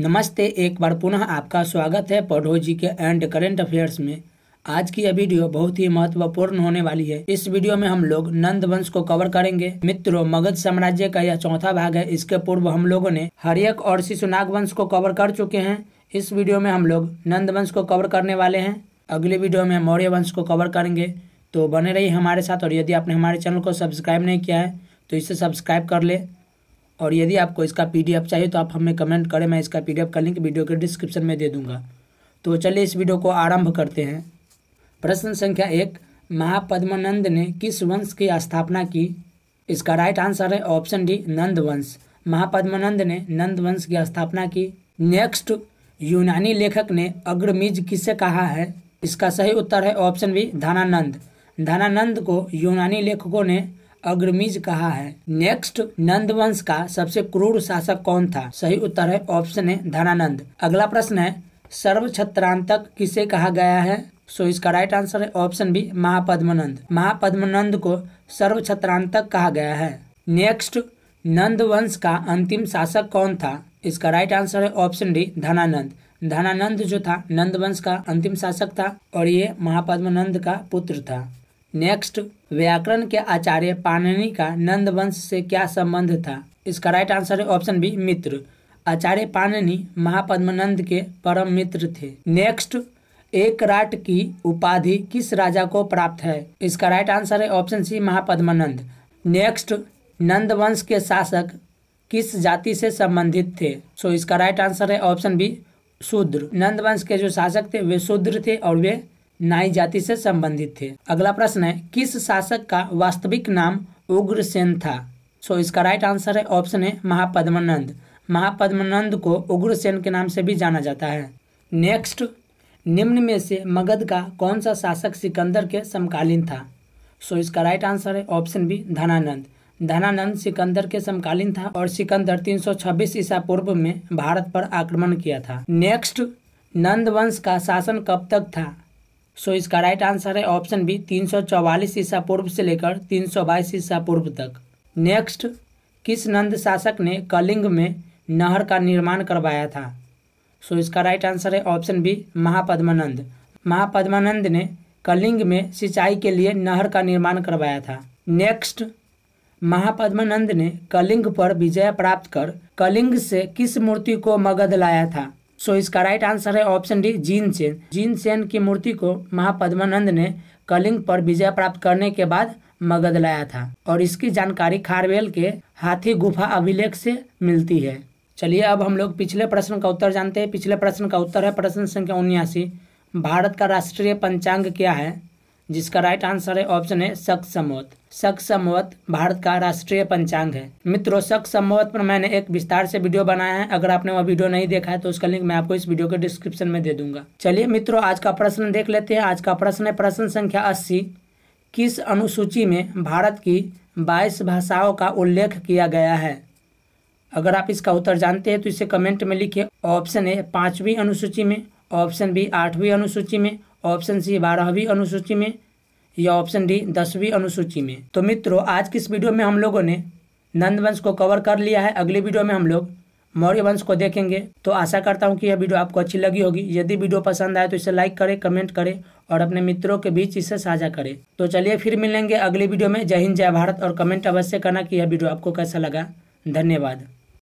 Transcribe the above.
नमस्ते एक बार पुनः आपका स्वागत है पौडोजी के एंड करेंट अफेयर्स में आज की यह वीडियो बहुत ही महत्वपूर्ण होने वाली है इस वीडियो में हम लोग नंद वंश को कवर करेंगे मित्रों मगध साम्राज्य का यह चौथा भाग है इसके पूर्व हम लोगों ने हरियक और शिशुनाग वंश को कवर कर चुके हैं इस वीडियो में हम लोग नंद वंश को कवर करने वाले हैं अगले वीडियो में मौर्य वंश को कवर करेंगे तो बने रही हमारे साथ और यदि आपने हमारे चैनल को सब्सक्राइब नहीं किया है तो इसे सब्सक्राइब कर ले और यदि आपको इसका पीडीएफ चाहिए तो आप हमें कमेंट करें मैं इसका पीडीएफ का लिंक वीडियो के डिस्क्रिप्शन में दे दूंगा तो चलिए इस वीडियो को आरंभ करते हैं प्रश्न संख्या एक महापद्मानंद ने किस वंश की स्थापना की इसका राइट आंसर है ऑप्शन डी नंद वंश महापद्मानंद ने नंद वंश की स्थापना की नेक्स्ट यूनानी लेखक ने अग्रमीज किसे कहा है इसका सही उत्तर है ऑप्शन बी धनानंद धनानंद को यूनानी लेखकों ने अग्रमीज कहा है नेक्स्ट नंदवंश का सबसे क्रूर शासक कौन था सही उत्तर है ऑप्शन है धनानंद अगला प्रश्न है छत्रांतक किसे कहा गया है सो इसका राइट आंसर है ऑप्शन बी महापद्मनंद महापद्मनंद को सर्व छत्रांतक कहा गया है नेक्स्ट नंदवंश का अंतिम शासक कौन था इसका राइट आंसर है ऑप्शन डी धनानंद धनानंद जो था नंदवंश का अंतिम शासक था और ये महापद्मनंद का पुत्र था नेक्स्ट व्याकरण के आचार्य पाणनी का नंदवंश से क्या संबंध था इसका राइट आंसर है ऑप्शन बी मित्र आचार्य पाणनी महापद्मनंद के परम मित्र थे नेक्स्ट एक राट की उपाधि किस राजा को प्राप्त है इसका राइट आंसर है ऑप्शन सी महापद्मनंद नेक्स्ट नंदवंश के शासक किस जाति से संबंधित थे सो so, इसका राइट आंसर है ऑप्शन बी शूद्र नंदवंश के जो शासक थे वे शूद्र थे और वे नाई जाति से संबंधित थे अगला प्रश्न है किस शासक का वास्तविक नाम उग्रसेन था सो इसका राइट आंसर है ऑप्शन है महापद्मनंद महापद्मनंद को उग्रसेन के नाम से भी जाना जाता है नेक्स्ट निम्न में से मगध का कौन सा शासक सिकंदर के समकालीन था सो इसका राइट आंसर है ऑप्शन बी धनानंद धनानंद सिकंदर के समकालीन था और सिकंदर 326 ईसा पूर्व में भारत पर आक्रमण किया था नेक्स्ट नंद वंश का शासन कब तक था सो so, इसका राइट आंसर है ऑप्शन बी 344 ईसा पूर्व से लेकर 322 ईसा पूर्व तक नेक्स्ट किस नंद शासक ने कलिंग में नहर का निर्माण करवाया था सो so, इसका राइट आंसर है ऑप्शन बी महापद्मानंद महापद्मानंद ने कलिंग में सिंचाई के लिए नहर का निर्माण करवाया था नेक्स्ट महापद्मानंद ने कलिंग पर विजय प्राप्त कर कलिंग से किस मूर्ति को मगध लाया था सो इसका राइट आंसर है ऑप्शन डी जीन सेन जीन सेन की मूर्ति को महापद्मानंद ने कलिंग पर विजय प्राप्त करने के बाद मगध लाया था और इसकी जानकारी खारवेल के हाथी गुफा अभिलेख से मिलती है चलिए अब हम लोग पिछले प्रश्न का उत्तर जानते हैं पिछले प्रश्न का उत्तर है प्रश्न संख्या उन्यासी भारत का राष्ट्रीय पंचांग क्या है जिसका राइट आंसर है ऑप्शन है सख सम्मत सख सम्मत भारत का राष्ट्रीय पंचांग है मित्रों सख सम्मत पर मैंने एक विस्तार से वीडियो बनाया है अगर आपने वह वीडियो नहीं देखा है तो उसका लिंक मैं आपको इस वीडियो के डिस्क्रिप्शन में दे दूंगा चलिए मित्रों आज का प्रश्न देख लेते हैं आज का प्रश्न है प्रश्न संख्या अस्सी किस अनुसूची में भारत की बाईस भाषाओं का उल्लेख किया गया है अगर आप इसका उत्तर जानते हैं तो इसे कमेंट में लिखिए ऑप्शन ए पांचवी अनुसूची में ऑप्शन बी आठवीं अनुसूची में ऑप्शन सी बारहवीं अनुसूची में या ऑप्शन डी दसवीं अनुसूची में तो मित्रों आज की इस वीडियो में हम लोगों ने नंद वंश को कवर कर लिया है अगली वीडियो में हम लोग मौर्य वंश को देखेंगे तो आशा करता हूँ कि यह वीडियो आपको अच्छी लगी होगी यदि वीडियो पसंद आए तो इसे लाइक करें कमेंट करें और अपने मित्रों के बीच इसे साझा करें तो चलिए फिर मिलेंगे अगली वीडियो में जय हिंद जय भारत और कमेंट अवश्य करना कि यह वीडियो आपको कैसा लगा धन्यवाद